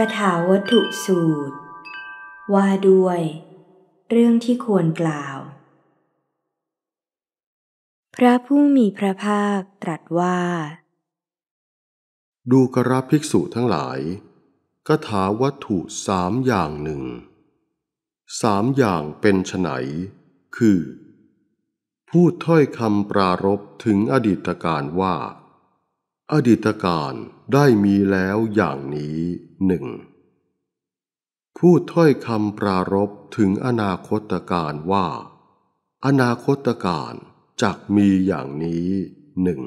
กถาวัตถุสูตร ว่าด้วย เรื่องที่ควรกล่าว พระผู้มีพระภาคตรัสว่า ดูกระภิกษุทั้งหลายกถาวัตถุสามอย่างหนึ่ง สามอย่างเป็นไฉนคือ พูดถ้อยคำปรารบถึงอดีตการว่าอดีตการได้มีแล้วอย่างนี้หนึ่งพูดถ้อยคำปรารบถึงอนาคตการว่า อนาคตการจักมีอย่างนี้หนึ่ง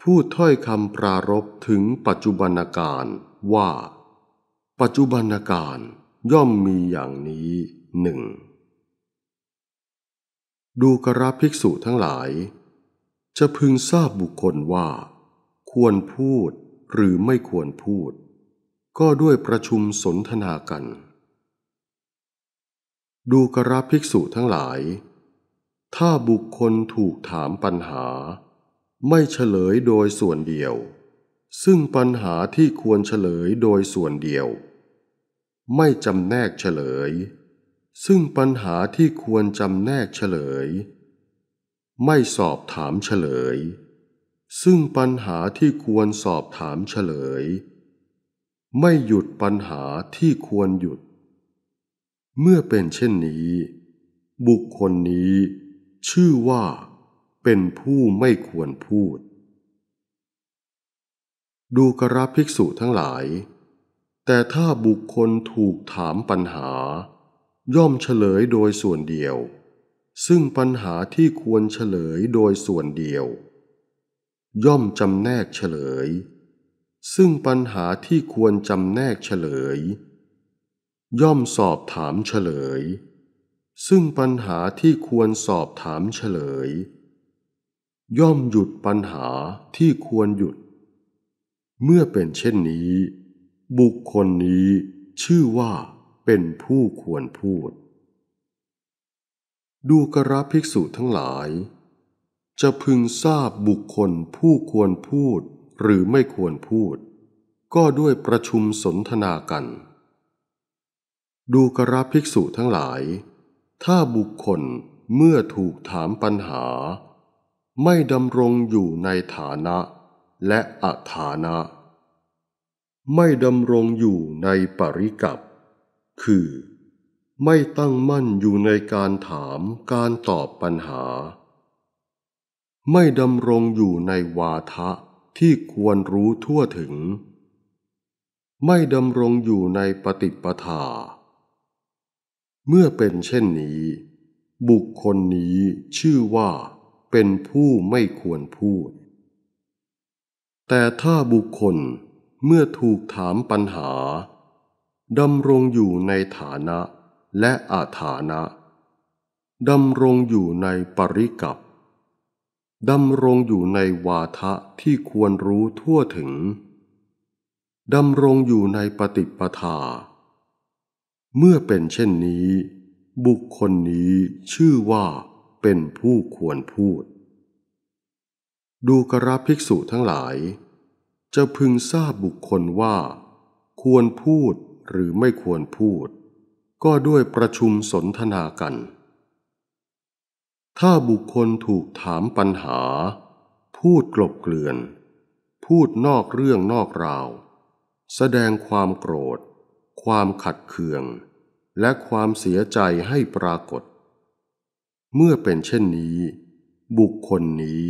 พูดถ้อยคำปรารบถึงปัจจุบันการว่า ปัจจุบันการย่อมมีอย่างนี้หนึ่งดูกระภิกษุทั้งหลายจะพึงทราบบุคคลว่า ควรพูดหรือไม่ควรพูด ก็ด้วยประชุมสนทนากัน ดูกราภิกษุทั้งหลาย ถ้าบุคคลถูกถามปัญหา ไม่เฉลยโดยส่วนเดียว ซึ่งปัญหาที่ควรเฉลยโดยส่วนเดียว ไม่จำแนกเฉลย ซึ่งปัญหาที่ควรจำแนกเฉลยไม่สอบถามเฉลย ซึ่งปัญหาที่ควรสอบถามเฉลย ไม่หยุดปัญหาที่ควรหยุด เมื่อเป็นเช่นนี้ บุคคลนี้ชื่อว่าเป็นผู้ไม่ควรพูด ดูกระภิกษุทั้งหลาย แต่ถ้าบุคคลถูกถามปัญหา ย่อมเฉลยโดยส่วนเดียวซึ่งปัญหาที่ควรเฉลยโดยส่วนเดียว ย่อมจำแนกเฉลย ซึ่งปัญหาที่ควรจำแนกเฉลย ย่อมสอบถามเฉลย ซึ่งปัญหาที่ควรสอบถามเฉลย ย่อมหยุดปัญหาที่ควรหยุด เมื่อเป็นเช่นนี้ บุคคลนี้ชื่อว่าเป็นผู้ควรพูดดูกระภิกษุทั้งหลาย จะพึงทราบบุคคลผู้ควรพูดหรือไม่ควรพูดก็ด้วยประชุมสนทนากัน ดูกระภิกษุทั้งหลาย ถ้าบุคคลเมื่อถูกถามปัญหา ไม่ดำรงอยู่ในฐานะและอัฐานะ ไม่ดำรงอยู่ในปริกับ คือไม่ตั้งมั่นอยู่ในการถามการตอบปัญหา ไม่ดำรงอยู่ในวาทะที่ควรรู้ทั่วถึง ไม่ดำรงอยู่ในปฏิปทา เมื่อเป็นเช่นนี้ บุคคลนี้ชื่อว่าเป็นผู้ไม่ควรพูด แต่ถ้าบุคคลเมื่อถูกถามปัญหาดำรงอยู่ในฐานะและอาฐานะ ดำรงอยู่ในปริกับดำรงอยู่ในวาทะที่ควรรู้ทั่วถึง ดำรงอยู่ในปฏิปทา เมื่อเป็นเช่นนี้ บุคคลนี้ชื่อว่าเป็นผู้ควรพูด ดูกราภิกษุทั้งหลาย จะพึงทราบบุคคลว่า ควรพูดหรือไม่ควรพูดก็ด้วยประชุมสนทนากัน ถ้าบุคคลถูกถามปัญหา พูดกลบเกลื่อน พูดนอกเรื่องนอกราว แสดงความโกรธ ความขัดเคือง และความเสียใจให้ปรากฏ เมื่อเป็นเช่นนี้ บุคคลนี้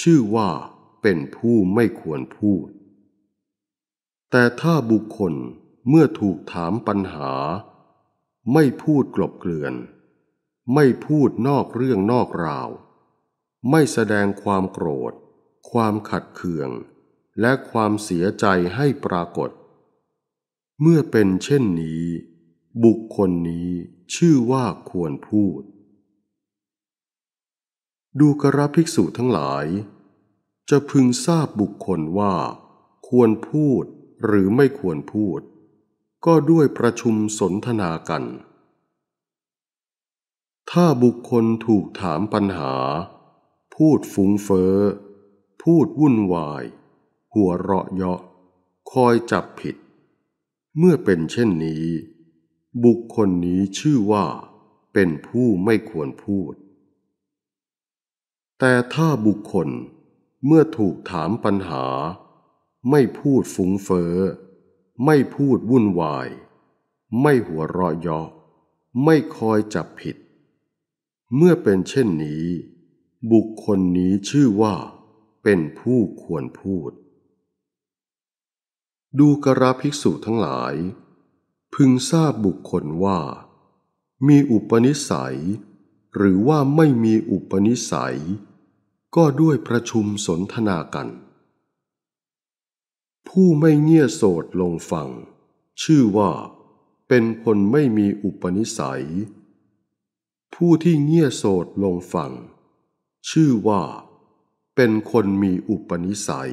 ชื่อว่าเป็นผู้ไม่ควรพูด แต่ถ้าบุคคลเมื่อถูกถามปัญหาไม่พูดกลบเกลื่อน ไม่พูดนอกเรื่องนอกราว ไม่แสดงความโกรธ ความขัดเคือง และความเสียใจให้ปรากฏ เมื่อเป็นเช่นนี้ บุคคลนี้ชื่อว่าควรพูด ดูกระภิกษุทั้งหลาย จะพึงทราบบุคคลว่าควรพูดหรือไม่ควรพูดก็ด้วยประชุมสนทนากัน ถ้าบุคคลถูกถามปัญหา พูดฟุ้งเฟ้อ พูดวุ่นวาย หัวเราะเยาะ คอยจับผิด เมื่อเป็นเช่นนี้ บุคคลนี้ชื่อว่าเป็นผู้ไม่ควรพูด แต่ถ้าบุคคลเมื่อถูกถามปัญหา ไม่พูดฟุ้งเฟ้อไม่พูดวุ่นวาย ไม่หัวเราะเยาะไม่คอยจับผิด เมื่อเป็นเช่นนี้ บุคคลนี้ชื่อว่า เป็นผู้ควรพูด ดูกราภิกษุทั้งหลาย พึงทราบบุคคลว่า มีอุปนิสัย หรือว่าไม่มีอุปนิสัย ก็ด้วยประชุมสนทนากันผู้ไม่เงี่ยโสดลงฟัง ชื่อว่าเป็นคนไม่มีอุปนิสัย ผู้ที่เงี่ยโสดลงฟังชื่อว่า เป็นคนมีอุปนิสัย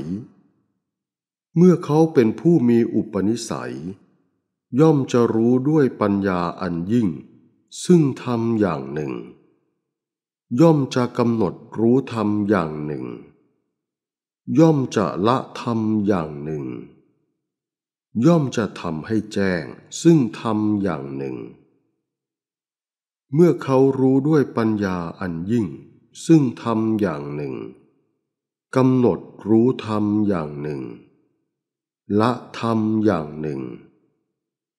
เมื่อเขาเป็นผู้มีอุปนิสัย ย่อมจะรู้ด้วยปัญญาอันยิ่ง ซึ่งธรรมอย่างหนึ่ง ย่อมจะกำหนดรู้ธรรมอย่างหนึ่งย่อมจะละธรรมอย่างหนึ่ง ย่อมจะทำให้แจ้งซึ่งธรรมอย่างหนึ่ง เมื่อเขารู้ด้วยปัญญาอันยิ่ง ซึ่งธรรมอย่างหนึ่งกำหนดรู้ธรรมอย่างหนึ่ง ละธรรมอย่างหนึ่ง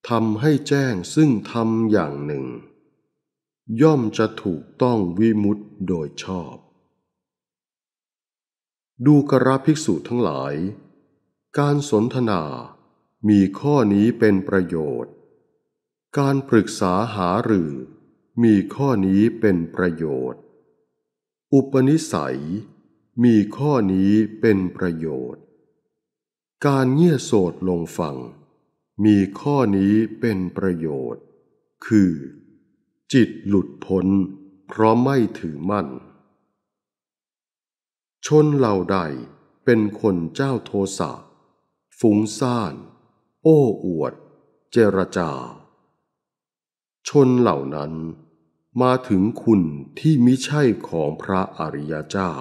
ทำให้แจ้งซึ่งธรรมอย่างหนึ่ง ย่อมจะถูกต้องวิมุตโดยชอบดูกระภิกษุทั้งหลาย การสนทนา มีข้อนี้เป็นประโยชน์ การปรึกษาหาหรือ มีข้อนี้เป็นประโยชน์ อุปนิสัย มีข้อนี้เป็นประโยชน์ การเงี่ยโสดลงฟัง มีข้อนี้เป็นประโยชน์ คือ จิตหลุดพ้นเพราะไม่ถือมั่นชนเหล่าใดเป็นคนเจ้าโทสะฟุ้งซ่าน โอ้อวด เจรจา ชนเหล่านั้นมาถึงคุณที่มิใช่ของพระอริยเจ้า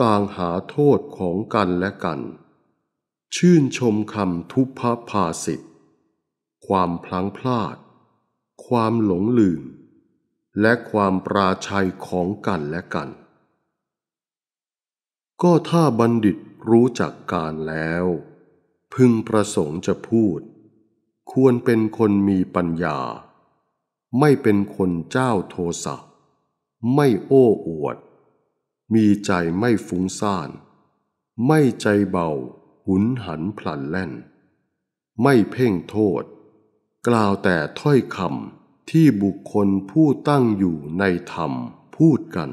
ต่างหาโทษของกันและกัน ชื่นชมคำทุพพภาสิทธความพลังพลาด ความหลงลืม และความปราชัยของกันและกันก็ถ้าบัณฑิตรู้จักการแล้ว พึงประสงค์จะพูด ควรเป็นคนมีปัญญา ไม่เป็นคนเจ้าโทสะไม่โอ้อวด มีใจไม่ฟุ้งซ่าน ไม่ใจเบาหุนหันพลันแล่น ไม่เพ่งโทษ กล่าวแต่ถ้อยคำที่บุคคลผู้ตั้งอยู่ในธรรมพูดกัน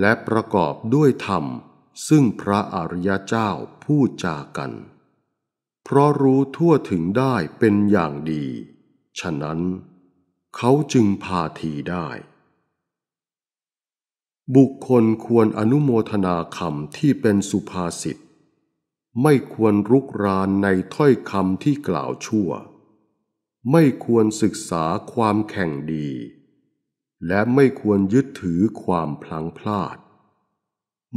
และประกอบด้วยธรรมซึ่งพระอริยเจ้าพูดจากัน เพราะรู้ทั่วถึงได้เป็นอย่างดี ฉะนั้นเขาจึงพาทีได้ บุคคลควรอนุโมทนาคำที่เป็นสุภาษิต ไม่ควรรุกรานในถ้อยคำที่กล่าวชั่ว ไม่ควรศึกษาความแข่งดี และไม่ควรยึดถือความพลังพลาด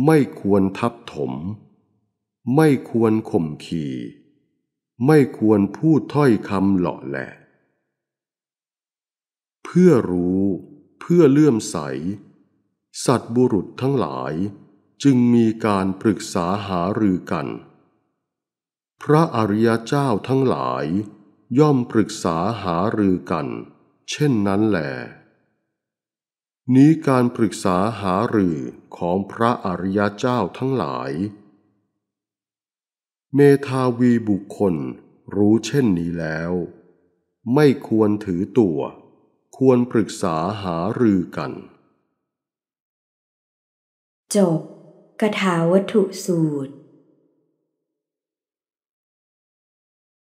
ไม่ควรทับถม ไม่ควรข่มขี ไม่ควรพูดถ้อยคำเหลาะแหละ เพื่อรู้เพื่อเลื่อมใส สัตบุรุษทั้งหลายจึงมีการปรึกษาหารือกัน พระอริยเจ้าทั้งหลายย่อมปรึกษาหารือกัน เช่นนั้นแหละนี้การปรึกษาหารือของพระอริยเจ้าทั้งหลาย เมธาวีบุคคลรู้เช่นนี้แล้ว ไม่ควรถือตัวควรปรึกษาหารือกัน จบกถาวัตถุสูตร